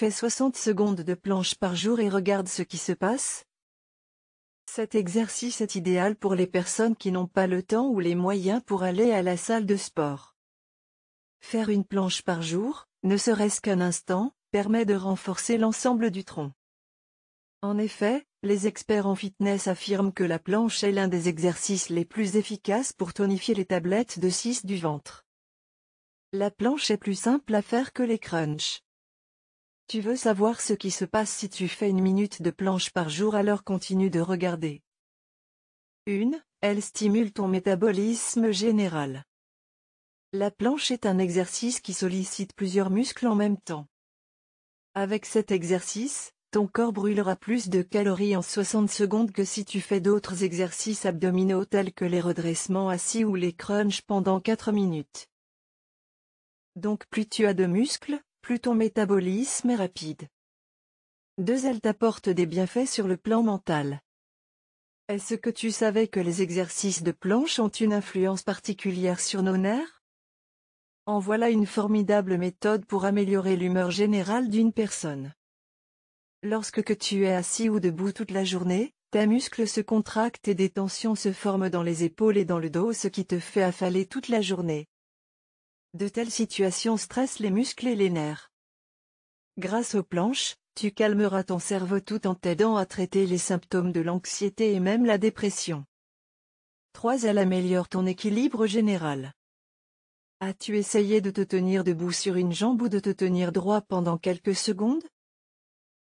Fais 60 secondes de planche par jour et regarde ce qui se passe Cet exercice est idéal pour les personnes qui n'ont pas le temps ou les moyens pour aller à la salle de sport. Faire une planche par jour, ne serait-ce qu'un instant, permet de renforcer l'ensemble du tronc. En effet, les experts en fitness affirment que la planche est l'un des exercices les plus efficaces pour tonifier les tablettes de 6 du ventre. La planche est plus simple à faire que les crunchs. Tu veux savoir ce qui se passe si tu fais une minute de planche par jour alors continue de regarder. 1. Elle stimule ton métabolisme général. La planche est un exercice qui sollicite plusieurs muscles en même temps. Avec cet exercice, ton corps brûlera plus de calories en 60 secondes que si tu fais d'autres exercices abdominaux tels que les redressements assis ou les crunchs pendant 4 minutes. Donc plus tu as de muscles, plus ton métabolisme est rapide. 2. Elle t'apporte des bienfaits sur le plan mental. Est-ce que tu savais que les exercices de planche ont une influence particulière sur nos nerfs En voilà une formidable méthode pour améliorer l'humeur générale d'une personne. Lorsque que tu es assis ou debout toute la journée, tes muscles se contractent et des tensions se forment dans les épaules et dans le dos ce qui te fait affaler toute la journée. De telles situations stressent les muscles et les nerfs. Grâce aux planches, tu calmeras ton cerveau tout en t'aidant à traiter les symptômes de l'anxiété et même la dépression. 3. Elle améliore ton équilibre général. As-tu essayé de te tenir debout sur une jambe ou de te tenir droit pendant quelques secondes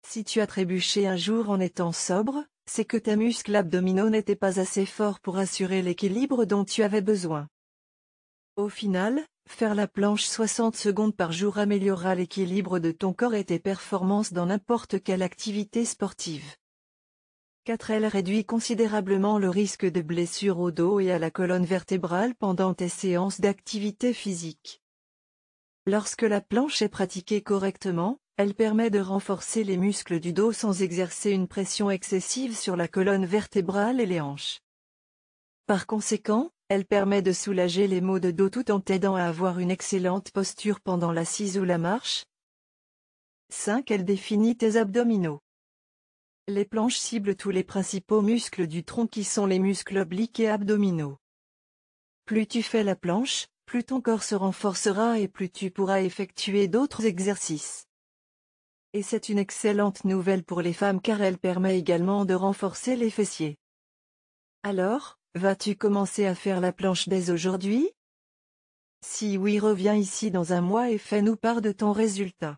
Si tu as trébuché un jour en étant sobre, c'est que ta muscles abdominaux n'étaient pas assez forts pour assurer l'équilibre dont tu avais besoin. Au final, Faire la planche 60 secondes par jour améliorera l'équilibre de ton corps et tes performances dans n'importe quelle activité sportive. 4. Elle réduit considérablement le risque de blessure au dos et à la colonne vertébrale pendant tes séances d'activité physique. Lorsque la planche est pratiquée correctement, elle permet de renforcer les muscles du dos sans exercer une pression excessive sur la colonne vertébrale et les hanches. Par conséquent, elle permet de soulager les maux de dos tout en t'aidant à avoir une excellente posture pendant l'assise ou la marche. 5. Elle définit tes abdominaux. Les planches ciblent tous les principaux muscles du tronc qui sont les muscles obliques et abdominaux. Plus tu fais la planche, plus ton corps se renforcera et plus tu pourras effectuer d'autres exercices. Et c'est une excellente nouvelle pour les femmes car elle permet également de renforcer les fessiers. Alors, Vas-tu commencer à faire la planche dès aujourd'hui Si oui reviens ici dans un mois et fais-nous part de ton résultat.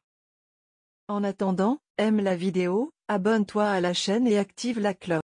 En attendant, aime la vidéo, abonne-toi à la chaîne et active la cloche.